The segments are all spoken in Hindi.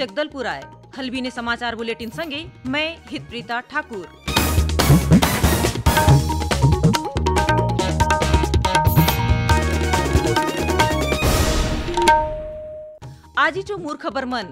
जगदलपुर समाचार बुलेटिन संगे સમાચાર બુલેટિન સંગે મેં હિતપ્રીતા ઠાકુર આજીચો खबर मन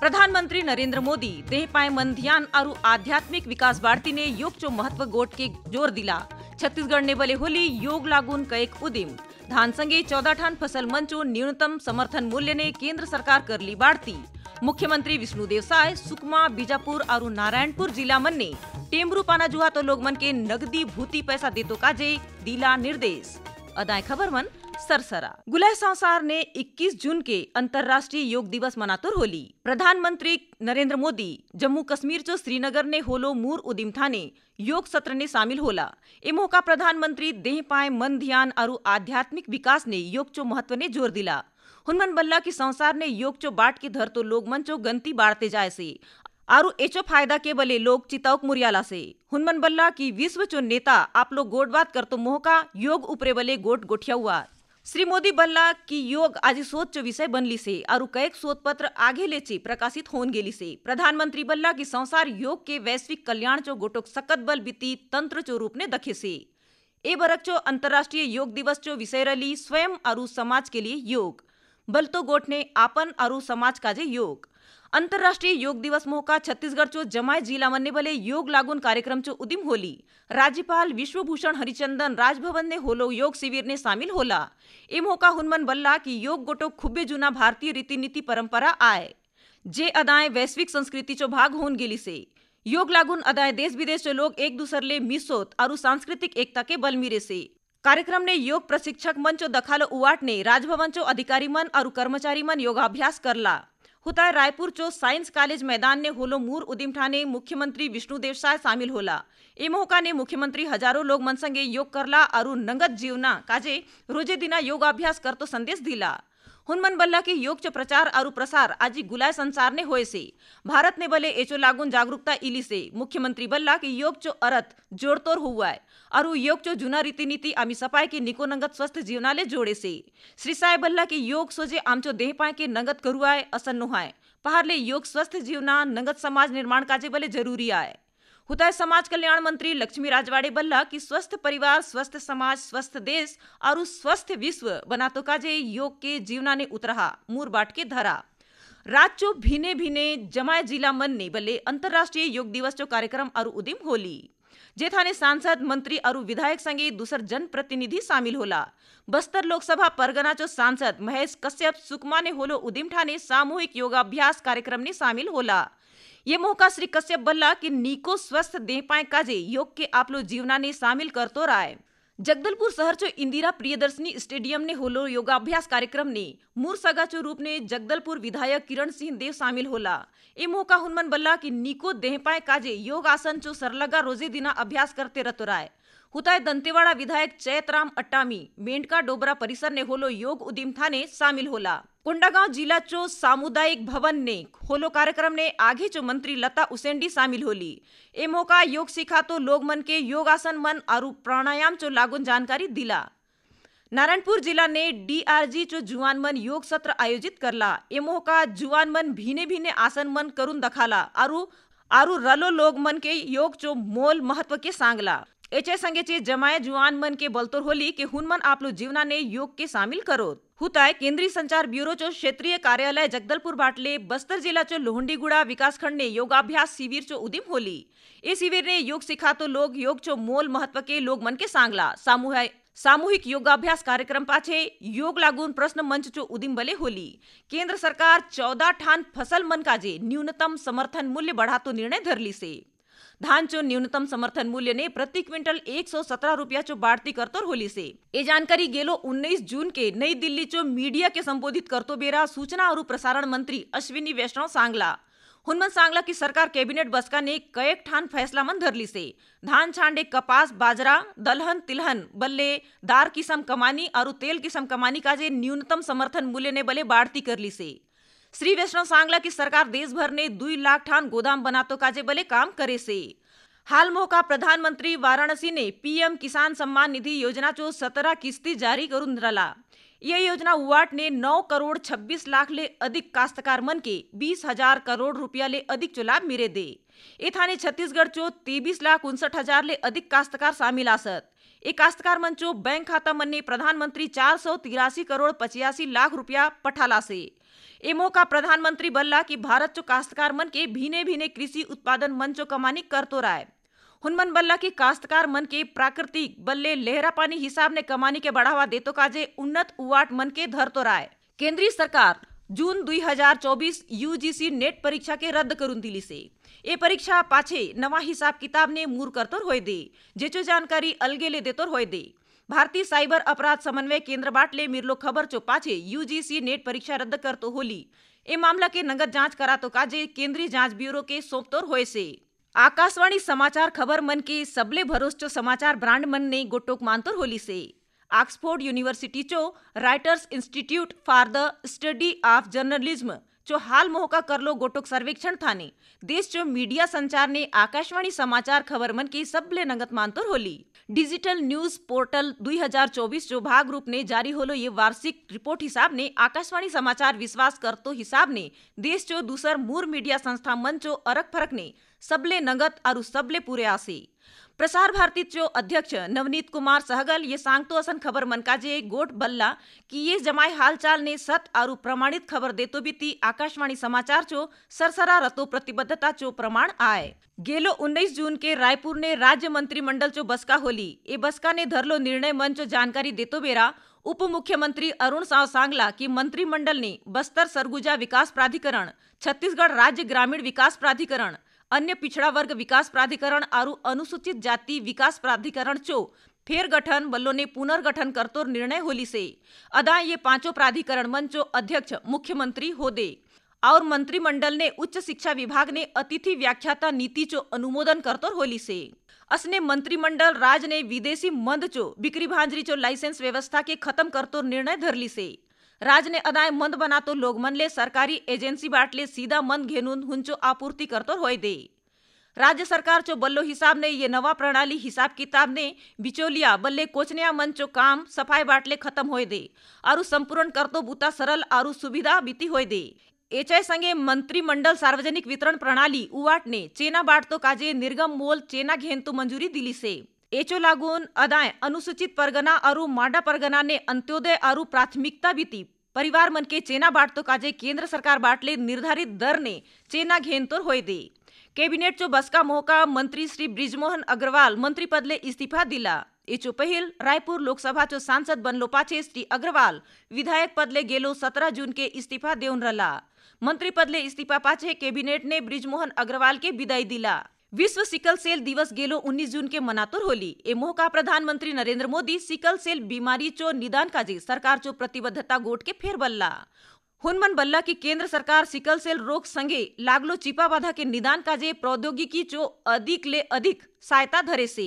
प्रधानमंत्री नरेंद्र मोदी देह पाए मन ध्यान और आध्यात्मिक विकास बाढ़ती ने योग चो महत्व गोट के जोर दिला छत्तीसगढ़ ने बले होली योग लागून कैक उदिम धान संगे चौदह ठान फसल मंचो न्यूनतम समर्थन मूल्य ने केंद्र सरकार कर ली बाढ़ती मुख्यमंत्री विष्णु साय सुकमा बीजापुर और नारायणपुर जिला मन ने टेमरू पाना जुआ तो लोग मन के नगदी भूति पैसा दे तो काजे दिला निर्देश अदाय खबर मन सरसरा गुलह संसार ने 21 जून के अंतर्राष्ट्रीय योग दिवस मनातुर होली प्रधानमंत्री नरेंद्र मोदी जम्मू कश्मीर चो श्रीनगर ने होलो मूर उदिम थाने योग सत्र ने शामिल होला ए मौका प्रधानमंत्री देह पाए मन ध्यान और आध्यात्मिक विकास ने योग चो महत्व ने जोर दिला हुनमन बल्ला की संसार ने योग चो बाट की धर तो लोग मन चो गंती बाढ़ते जाए से आरु एचो फायदा के बले लोग चिताउक मुरियाला से हनुमान बल्ला की विश्व चो नेता आप लोग गोट बात कर तो मोह का योग उपरे बले गोट गोठिया हुआ श्री मोदी बल्ला की योग आज शोध चो विषय बन ली से और कैक शोध पत्र आगे ची प्रकाशित होन गेली से प्रधानमंत्री बल्ला की संसार योग के वैश्विक कल्याण चो गोटोक सकत बल बीती तंत्र चो रूप ने दखे से ए बरक चो अंतर्राष्ट्रीय योग दिवस चो विषय रली स्वयं और समाज के लिए योग બલતો ગોઠને आपन अरु समाज काजे योग अंतरराष्ट्रीय योग दिवस मोका छत्तीसगढ़ चो जमाय जिला मन्ने बले योग लागून कार्यक्रम चो उदिम होली राज्यपाल विश्वभूषण हरिचंदन राजभवन ने होलो योग शिविर ने शामिल होला ए मौका हुनमन बल्ला कि योग गोटो खुबे जुना भारतीय रीति नीति परंपरा आए जे अदाए वैश्विक संस्कृति चो भाग होन गेली से योग लागून अदाए देश विदेश चो लोग एक दूसरे ले मिसोत और सांस्कृतिक एकता के बल मिरे से કાર્યક્રમને યોગ પ્રશિક્ષક મંચો દખાલો ઉવાટને રાજભવન ચો अधिकारी मन और कर्मचारी मन योगाभ्यास करला हुता रायपुर चो साइंस कॉलेज मैदान ने होलो मूर उदिम ठाने मुख्यमंत्री विष्णु देवसाय शामिल होला ए मौका ने मुख्यमंत्री हजारों लोग मन संगे योग करला और नंगत जीवना काजे रोजे दिना योगाभ्यास कर तो संदेश दिला हुनमन बल्ला के योगच प्रचार और प्रसार आज गुलाय संसार ने होए से भारत ने बले एचो लागून जागरूकता इली से मुख्यमंत्री बल्ला के चो अरत तोड़ हुआ है और चो जूना रीति नीति आमी सपाए के निको नंगत स्वस्थ जीवनाले जोड़े से श्री साय बल्ला के योग सोजे आमचो देह पाए के नंगत करुआ असन नुहाय पहाड़ ले योग स्वस्थ जीवना नंगत समाज निर्माण काजे बले जरूरी आए हुतय समाज कल्याण मंत्री लक्ष्मी राजवाड़े बल्ला की स्वस्थ परिवार स्वस्थ समाज स्वस्थ देश और स्वस्थ विश्व बना तो काजे योग के जीवना ने उतरहा मूर बाट के धरा राजो भीने भीने जमाए जिला मन ने बल्ले अंतरराष्ट्रीय योग दिवस चो कार्यक्रम और उदिम होली जेथाने सांसद मंत्री और विधायक संगे दूसर जन प्रतिनिधि शामिल होला बस्तर लोकसभा परगना चो सांसद महेश कश्यप सुकमा ने होलो उदिम ठाने सामूहिक योगाभ्यास कार्यक्रम ने शामिल होला ये मौका श्री कश्यप बल्ला की नीको स्वस्थ दे पाए काजे योग के आपलो जीवना ने शामिल कर तो रहा है जगदलपुर शहर चो इंदिरा प्रियदर्शनी स्टेडियम ने होलो योगाभ्यास कार्यक्रम ने मूर सगा चो रूप ने जगदलपुर विधायक किरण सिंह देव शामिल होला ये मौका हुनमन बल्ला की नीको देह पाए काजे योग आसन चो सरलगा रोजे दिना अभ्यास करते रहतो राय हुताय दंतेवाड़ा विधायक चैतराम अट्टामी मेंढका डोबरा परिसर ने होलो योग उदीम थाने शामिल होला कोंडागांव जिला चो सामुदायिक भवन ने होलो कार्यक्रम ने आगे चो मंत्री लता उसेंडी शामिल होली ए मौका योग सिखा तो लोग मन के योगासन मन आरु प्राणायाम चो लागुन जानकारी दिला नारायणपुर जिला ने डीआरजी चो जुआन मन योग सत्र आयोजित करला ए मौका जुआन मन भीने भीने आसन मन करुन दखाला आरु आरु रलो लोग मन के योग चो मोल महत्व के सांगला एचए संगे चे जमाए जुआन मन के बलतोर होली के हुन मन आप लोग जीवना ने योग के शामिल करो हुताय केंद्रीय संचार ब्यूरो चो क्षेत्रीय कार्यालय जगदलपुर बाटले बस्तर जिला चो लोहंडीगुड़ा विकासखंड ने योगाभ्यास शिविर चो उदिम होली ये शिविर ने योग सिखा तो लोग योग चो मोल महत्व के लोग मन के सांगला सामूहिक सामूहिक योगाभ्यास कार्यक्रम पाछे योग लागून प्रश्न मंच चो उदिम बले होली केंद्र सरकार चौदह ठान फसल मन काजे न्यूनतम समर्थन मूल्य बढ़ा तो निर्णय धरली से धान चो न्यूनतम समर्थन मूल्य ने प्रति क्विंटल एक सौ सत्रह रूपया चो बाढ़ती करतोर होली से ये जानकारी गेलो उन्नीस जून के नई दिल्ली चो मीडिया के संबोधित करतो बेरा सूचना और प्रसारण मंत्री अश्विनी वैष्णव सांगला हुनमन सांगला की सरकार कैबिनेट बसका ने कैक ठान फैसला मन धरली से धान छांडे कपास बाजरा दलहन तिलहन बल्ले दार किस्म कमानी और तेल किस्म कमानी का जे न्यूनतम समर्थन मूल्य ने बल्ले बाढ़ती कर ली से શ્રી વૈષ્ણવ સાંગલા કી સરકાર દેશભરને દુઈ લાખ ઠાન ગોદામ બનાતો કાજે બલે કામ કરે છે हाल मोका प्रधानमंत्री वाराणसी ने पीएम किसान सम्मान निधि योजना चो सत्रह किस्ती जारी करून राहिला या योजना उवाटने नऊ करोड छब्बीस लाख ले अधिक कास्तकार मन के बीस हजार करोड रुपया ले अधिक चो लाभ मिरे दे इथाने छत्तीसगढ़ चो तेबीस लाख उनसठ हजार ले अधिक कास्तकार शामिल आसत काश्तकार मंचो बैंक खाता मन ने प्रधानमंत्री चार सौ तिरासी करोड़ पचासी लाख रुपया पठाला से एमओ का प्रधानमंत्री बल्ला कि भारत चो काश्तकार मन के भीने भीने कृषि उत्पादन मंचो कमानी कर तो राय हुनमन बल्ला की काश्तकार मन के प्राकृतिक बल्ले लहरा पानी हिसाब ने कमानी के बढ़ावा देतो काजे उन्नत उवाट मन के धर तो राय केंद्रीय सरकार જૂન દુઈ હજાર ચોવીસ યુજીસી નેટ પરીક્ષા કે રદ કરુંદી લીસે એ પરીક્ષા પાછે નવા હિસાબ કિતાબને મૂર કરતોર હોય દે જે ચો જાણકારી અલગે લે દેતોર હોય दे भारतीय साइबर अपराध समन्वय केंद्र बाटले मिरलो खबर चो पाछे यूजीसी नेट परीक्षा रद्द कर तो होली ए मामला के नगद जांच करा तो काजे केंद्रीय जांच ब्यूरो के सौंपतोर होए से आकाशवाणी समाचार खबर मन के सबले भरोस चो समाचार ब्रांड मन ने गोटोक मानतोर होली से ऑक्सफोर्ड यूनिवर्सिटी चो Reuters institute for the study of journalism जो हाल मोहका कर लो गोटोक सर्वेक्षण थाने देश जो मीडिया संचार ने आकाशवाणी समाचार खबर मन की सबले नगत मानतोर होली डिजिटल न्यूज पोर्टल 2024 जो भाग रूप ने जारी होलो ये वार्षिक रिपोर्ट हिसाब ने आकाशवाणी समाचार विश्वास करतो हिसाब ने देश जो दूसर मूर मीडिया संस्था मन जो अरक फरक ने सबले नगत और सबले पूरे आसी प्रसार भारती चो अध्यक्ष नवनीत कुमार सहगल ये सांगतो असन खबर जे गोट बल्ला की ये जमाय हालचाल ने सत आरू प्रमाणित खबर देतो भी ती आकाशवाणी समाचार चो सरसरा रतो प्रतिबद्धता चो प्रमाण आए गेलो 19 जून के रायपुर ने राज्य मंत्रिमंडल चो बसका होली ए बसका ने धरलो निर्णय मन चो जानकारी देतो बेरा उप मुख्यमंत्री अरुण साव सांगला की मंत्रिमंडल ने बस्तर सरगुजा विकास प्राधिकरण छत्तीसगढ़ राज्य ग्रामीण विकास प्राधिकरण अन्य पिछड़ा वर्ग विकास प्राधिकरण और अनुसूचित जाति विकास प्राधिकरण चो फेर गठन बल्लो ने पुनर्गठन करतो निर्णय होली से अदा ये पांचों प्राधिकरण मन चो अध्यक्ष मुख्यमंत्री हो दे और मंत्रिमंडल ने उच्च शिक्षा विभाग ने अतिथि व्याख्याता नीति चो अनुमोदन करतो होली से असने मंत्रिमंडल राज ने विदेशी मंद चो बिक्री भांजरी चो लाइसेंस व्यवस्था के खत्म करतो निर्णय धरली से રાજ ને અદાય મંદ બનાતો ले सरकारी एजेंसी बाटले सीधा મંદ घेनून हुंचो आपूर्ति करतो हो दे राज्य सरकार चो बल्लो हिसाब ने ये नवा प्रणाली हिसाब किताब ने बिचोलिया बल्ले कोचनिया मन चो काम सफाई बाटले खत्म हो दे आरु संपूर्ण करतो बूता सरल आरु सुविधा बीती हो दे एचआई संगे मंत्रिमंडल सार्वजनिक वितरण प्रणाली उवाट ने चेना बाटतो काजे निर्गम मोल चेना घेन तो मंजूरी दिली से એચો લાગુન અદાય अनुसूचित પરગના અરુ માડા પરગનાને અંત્યોદય અરુ પ્રાથમિકતા બીતી પરિવાર મન કે ચેના બાટતો કાજે કેન્દ્ર સરકાર બાટલે નિર્ધારિત દરને ચેના घेनतोर होई दे કેબિનેટ ચો બસકા મોહકા મંત્રી શ્રી બ્રિજમોહન અગ્રવાલ મંત્રી પદલે ઇસ્તીફા દિલા એચો પહેલ रायपुर લોકસભા ચો સાંસદ બનલો પાછે શ્રી અગ્રવાल વિધાયક પદલે गेलो 17 जून के इस्तीफा देऊन रला मंत्री पदले इस्तीफा पाछे कैबिनेट ने ब्रिजमोहन अग्रवाल के विदाई दिला विश्व सिकल सेल दिवस गेलो 19 जून के मनातुर होली एमोह का प्रधानमंत्री नरेंद्र मोदी सिकल सेल बीमारी चो निदान जी सरकार चो प्रतिबद्धता गोट के फेर बल्ला हुनमन बल्ला की केंद्र सरकार सिकल सेल रोग संगे लागलो चिपा बाधा के निदान का जे प्रौद्योगिकी चो अधिक ले अधिक सहायता धरे से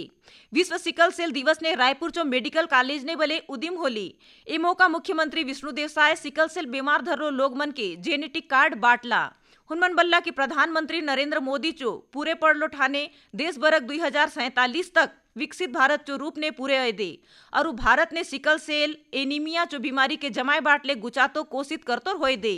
विश्व सिकल सेल दिवस ने रायपुर चो मेडिकल कॉलेज ने बले उदिम होली ए मौका मुख्यमंत्री विष्णु साय सिकल सेल बीमार धरो लोग मन के जेनेटिक कार्ड बांटला हनुमान बल्ला की प्रधानमंत्री नरेंद्र मोदी चो पूरे पड़लो ठाने देश बरक दुई हजार सैतालीस तक विकसित भारत चो रूप ने पूरे अय दे और भारत ने सिकल सेल एनीमिया चो बीमारी के जमाए बाटले गुचातो कोशित करतो होए दे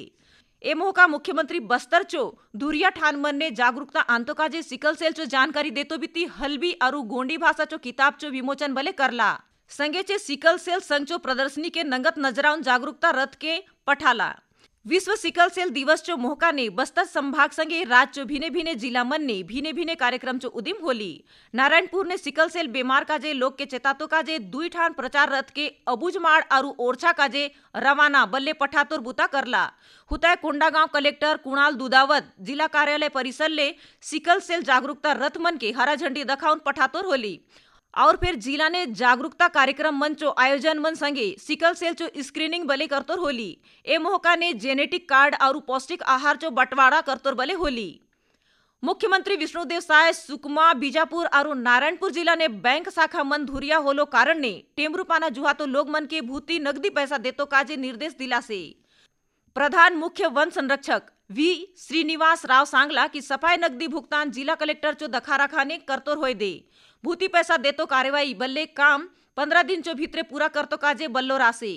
एमो का मुख्यमंत्री बस्तर चो धुरिया मन ने जागरूकता आंतो काजे सिकल सेल चो जानकारी देतो बीती हल्बी और गोंडी भाषा चो किताब चो विमोचन भले करला संगे चे सिकल सेल संचो प्रदर्शनी के नंगत नजराउन जागरूकता रथ के पठाला વિશ્વ સિકલ સેલ દિવસ ચો મોહકાને બસ્તર સંભાગ સંગે રાત ચો ભીને ભીને जिला मन ने भीने भीने कार्यक्रम चो उदिम होली नारायणपुर ने सिकल सेल बीमार काजे लोग के चेतातो काजे दुई ठान प्रचार रथ के अबुजमाड़ आरु ओरछा काजे रवाना बल्ले पठातोर बुता करला हुताय कोंडा गांव कलेक्टर कुणाल दुदावत जिला कार्यालय परिसर ले सिकल सेल जागरूकता रथ मन के हरा झंडी दखाउन पठातोर होली और फिर जिला ने जागरूकता कार्यक्रम मंचो आयोजन मन संगे सिकल सेल चो स्क्रीनिंग बले करतोर होली ए मोहका ने जेनेटिक कार्ड और पौष्टिक आहार चो बंटवारा करतोर बले होली मुख्यमंत्री विष्णुदेव साय सुकमा बीजापुर और नारायणपुर जिला ने बैंक शाखा मन धुरिया होलो कारण ने टेमरू पाना जुहा तो लोग मन के भूति नगदी पैसा देतो काजे निर्देश दिला से प्रधान मुख्य वन संरक्षक वी श्रीनिवास राव सांगला की सफाई नगदी भुगतान जिला कलेक्टर चो दखारा खाने करतोर हो दे ભૂતી પૈસા દેતો કાર્યવાહી બલ્લે કામ પંદ્રહ દિન ચો ભીતરે પૂરા કરતો કાજે બલ્લો રાશે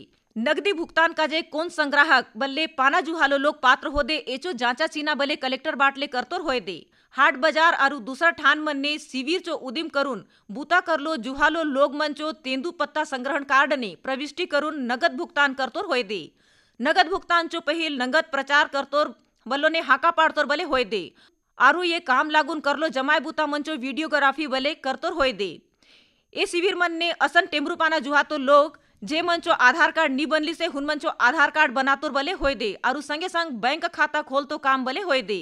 नगदी भुगतान का जे कौन संग्राहक बल्ले पाना जुहालो लोग पात्र हो दे एचो जांचा चीना बल्ले कलेक्टर बाटले करतोर होए दे हाट बाजार आरु दूसर ठान मन ने शिविर चो उदिम करून बूता करलो जुहालो लोग मन चो तेंदू पत्ता संग्रहण कार्ड ने प्रविष्टि करून नगद भुगतान करतोर होए दे नगद भुगतान चो पहल नगद प्रचार करतोर बल्लो ने हाका पाड़तोर बले होए दे આરુ એ કામ લાગून કરલો જમાય બુતા મંચો વિડીયોગ્રાફી ભલે કરતોર હોય દે એ શિવિરમનને અસન ટેમરૂપાના જુહાતો લોક જે મંચો આધાર કાર્ડ ની बनली से हुन मंचो आधार कार्ड बनातोर भले होय दे आरु संगे संग बैंक खाता खोल तो काम भले होय दे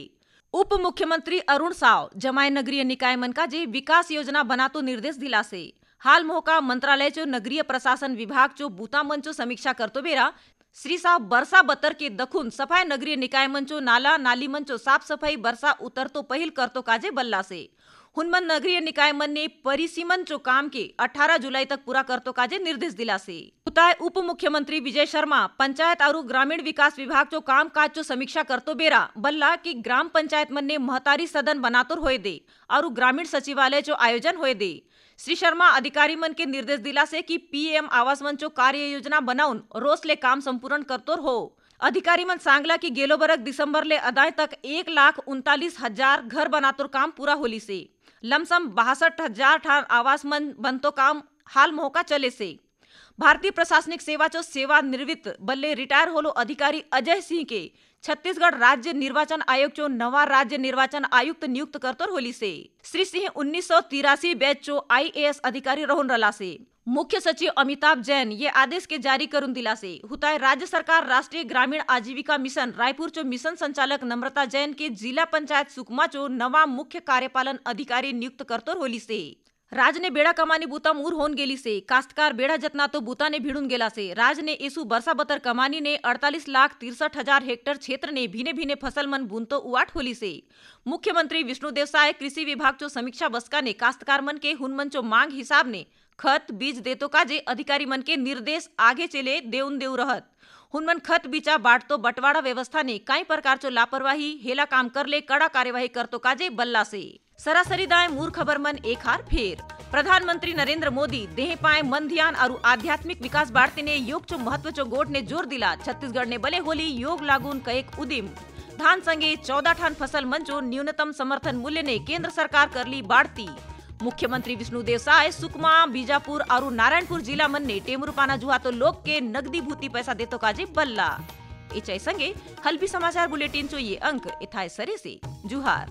उप मुख्यमंत्री अरुण साव जमाय नगरीय निकाय मन का जे विकास योजना बना तो निर्देश दिला से हाल मोहका मंत्रालय चो नगरीय प्रशासन विभाग चो बूता मंचो समीक्षा करतो बेरा શ્રીસાવ બરસા બતરકી દખુન સફાઈ નગરીય નિકાય મંચો નાલા નાલી મંચો સાફ સફાઈ બરસા ઉતરતો પહેલ કરતો કાજે બલ્લાસે नगरीय निकाय मन ने परिसीमन પરિસીમન काम के 18 जुलाई तक पूरा कर तो काजे निर्देश दिला से उताय उप मुख्यमंत्री विजय शर्मा पंचायत और ग्रामीण विकास विभाग जो काम काज जो समीक्षा कर तो बेरा बल्ला की ग्राम पंचायत मन ने महतारी सदन बनातुर होए दे और ग्रामीण सचिवालय जो आयोजन होए दे श्री शर्मा अधिकारी मन के निर्देश दिला से कि पीएम आवास मन जो कार्य योजना बनाउन रोज ले काम संपूर्ण करतोर हो अधिकारी मन सांगला की गेलो बरक दिसंबर ले अदाय तक एक लाख उनतालीस हजार घर बनातुर काम पूरा होली से लमसम बासठ हजार आवास बन तो काम हाल मौका चले से भारतीय प्रशासनिक सेवा चो सेवा निर्वृत्त बल्ले रिटायर होलो अधिकारी अजय सिंह के छत्तीसगढ़ राज्य निर्वाचन आयोग चो नवा राज्य निर्वाचन आयुक्त नियुक्त करतोर होली से श्री सिंह उन्नीस सौ तिरासी बैच चो आई अधिकारी रोहन रला से मुख्य सचिव अमिताभ जैन ये आदेश के जारी कर दिला से हुताय राज्य सरकार राष्ट्रीय ग्रामीण आजीविका मिशन रायपुर चो मिशन संचालक नम्रता जैन के जिला पंचायत सुकमा चो नवा मुख्य कार्यपालन अधिकारी नियुक्त करतोर होली से राज ने बेड़ा कमानी बूता मूर होन गेली से कास्तकार बेड़ा जतना तो बूता ने भिड़ून गेला से राज ने एसु बरसा बतर कमानी ने 48 लाख तिरसठ हजार हेक्टर क्षेत्र ने भीने भीने फसल मन बुनतो उठ होली से मुख्यमंत्री विष्णुदेव साय कृषि विभाग चो समीक्षा बसका ने कास्तकार मन के हुनमन चो मांग हिसाब ने खत बीज देतो काजे अधिकारी मन के निर्देश आगे चले देउन देव रहत हुनमन खत बीचा बाटतो बटवाडा व्यवस्था ने कई प्रकार चो लापरवाही हेला काम कर ले कडा कार्यवाही करतो काजे बल्ला से सरासरी दाय मूर्ख मन एक हार फेर प्रधानमंत्री नरेंद्र मोदी देह पाए मन ध्यान और आध्यात्मिक विकास बाढ़ती ने योग चो महत्व चो गोट ने जोर दिला छत्तीसगढ़ ने बले होली योग लागून एक उदिम धान संगे चौदह ठान फसल मंचो न्यूनतम समर्थन मूल्य ने केंद्र सरकार कर ली बाढ़ती મુખ્યમંત્રી વિષ્ણુ દેસાઈ સુકમા બીજાપુર આરુ નારાયણપુર જિલ્લામનને ટેમરૂપાના જુહાતો લોકે નગદી ભૂતિ પૈસા દેતો કાજે બલ્લા इचाई संगे हल्बी समाचार बुलेटिन चो ये अंक इथाय सरे से जुहार